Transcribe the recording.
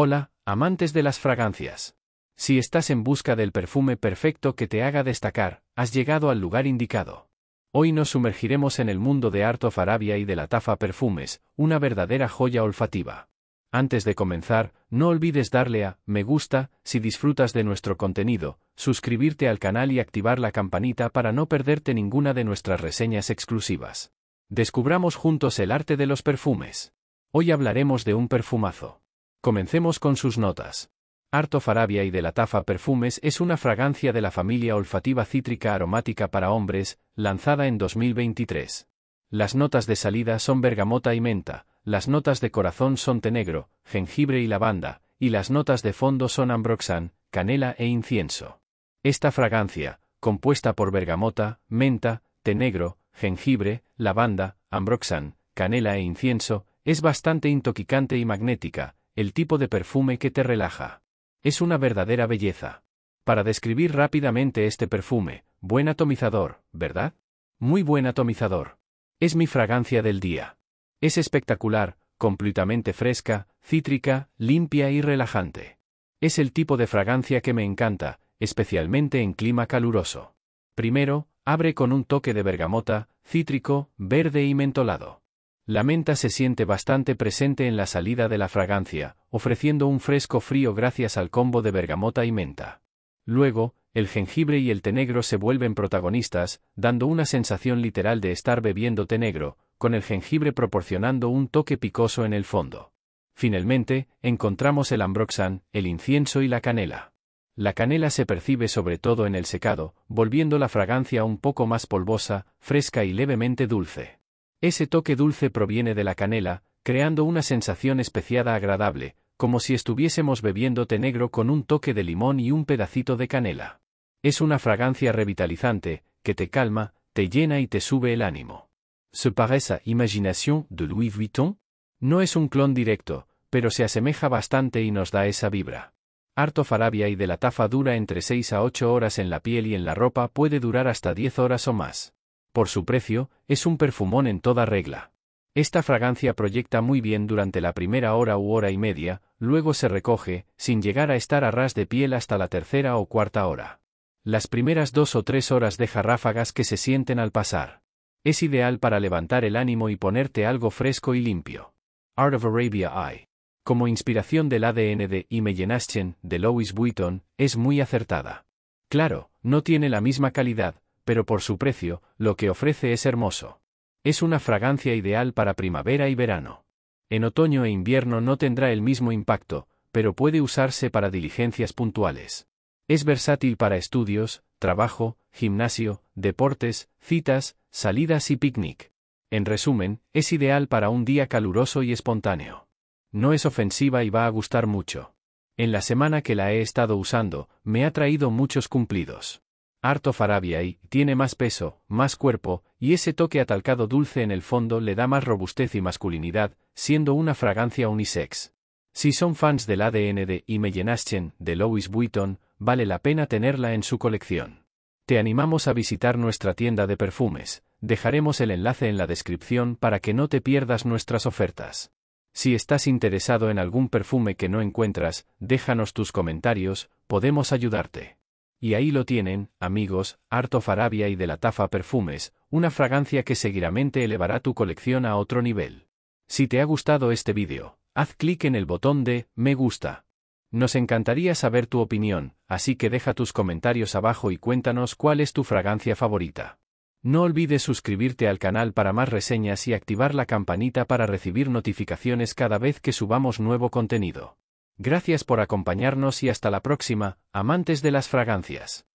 Hola, amantes de las fragancias. Si estás en busca del perfume perfecto que te haga destacar, has llegado al lugar indicado. Hoy nos sumergiremos en el mundo de Art farabia y de la Tafa Perfumes, una verdadera joya olfativa. Antes de comenzar, no olvides darle a me gusta si disfrutas de nuestro contenido, suscribirte al canal y activar la campanita para no perderte ninguna de nuestras reseñas exclusivas. Descubramos juntos el arte de los perfumes. Hoy hablaremos de un perfumazo. Comencemos con sus notas. Arto Farabia y de la Tafa Perfumes es una fragancia de la familia olfativa cítrica aromática para hombres, lanzada en 2023. Las notas de salida son bergamota y menta, las notas de corazón son tenegro, jengibre y lavanda, y las notas de fondo son ambroxan, canela e incienso. Esta fragancia, compuesta por bergamota, menta, tenegro, jengibre, lavanda, ambroxan, canela e incienso, es bastante intoxicante y magnética, el tipo de perfume que te relaja. Es una verdadera belleza. Para describir rápidamente este perfume, buen atomizador, ¿verdad? Muy buen atomizador. Es mi fragancia del día. Es espectacular, completamente fresca, cítrica, limpia y relajante. Es el tipo de fragancia que me encanta, especialmente en clima caluroso. Primero, abre con un toque de bergamota, cítrico, verde y mentolado. La menta se siente bastante presente en la salida de la fragancia, ofreciendo un fresco frío gracias al combo de bergamota y menta. Luego, el jengibre y el té negro se vuelven protagonistas, dando una sensación literal de estar bebiendo té negro, con el jengibre proporcionando un toque picoso en el fondo. Finalmente, encontramos el ambroxan, el incienso y la canela. La canela se percibe sobre todo en el secado, volviendo la fragancia un poco más polvosa, fresca y levemente dulce. Ese toque dulce proviene de la canela, creando una sensación especiada agradable, como si estuviésemos bebiendo té negro con un toque de limón y un pedacito de canela. Es una fragancia revitalizante, que te calma, te llena y te sube el ánimo. ¿Se parece a Imagination de Louis Vuitton? No es un clon directo, pero se asemeja bastante y nos da esa vibra. Harto farabia y de la tafa dura entre 6 a 8 horas en la piel y en la ropa puede durar hasta 10 horas o más por su precio, es un perfumón en toda regla. Esta fragancia proyecta muy bien durante la primera hora u hora y media, luego se recoge, sin llegar a estar a ras de piel hasta la tercera o cuarta hora. Las primeras dos o tres horas deja ráfagas que se sienten al pasar. Es ideal para levantar el ánimo y ponerte algo fresco y limpio. Art of Arabia Eye. Como inspiración del ADN de Y Aschen, de Louis Vuitton, es muy acertada. Claro, no tiene la misma calidad, pero por su precio, lo que ofrece es hermoso. Es una fragancia ideal para primavera y verano. En otoño e invierno no tendrá el mismo impacto, pero puede usarse para diligencias puntuales. Es versátil para estudios, trabajo, gimnasio, deportes, citas, salidas y picnic. En resumen, es ideal para un día caluroso y espontáneo. No es ofensiva y va a gustar mucho. En la semana que la he estado usando, me ha traído muchos cumplidos harto farabia y tiene más peso, más cuerpo, y ese toque atalcado dulce en el fondo le da más robustez y masculinidad, siendo una fragancia unisex. Si son fans del ADN de Y me de Louis Vuitton, vale la pena tenerla en su colección. Te animamos a visitar nuestra tienda de perfumes, dejaremos el enlace en la descripción para que no te pierdas nuestras ofertas. Si estás interesado en algún perfume que no encuentras, déjanos tus comentarios, podemos ayudarte. Y ahí lo tienen, amigos, Harto Farabia y de la Tafa Perfumes, una fragancia que seguramente elevará tu colección a otro nivel. Si te ha gustado este vídeo, haz clic en el botón de Me gusta. Nos encantaría saber tu opinión, así que deja tus comentarios abajo y cuéntanos cuál es tu fragancia favorita. No olvides suscribirte al canal para más reseñas y activar la campanita para recibir notificaciones cada vez que subamos nuevo contenido. Gracias por acompañarnos y hasta la próxima, amantes de las fragancias.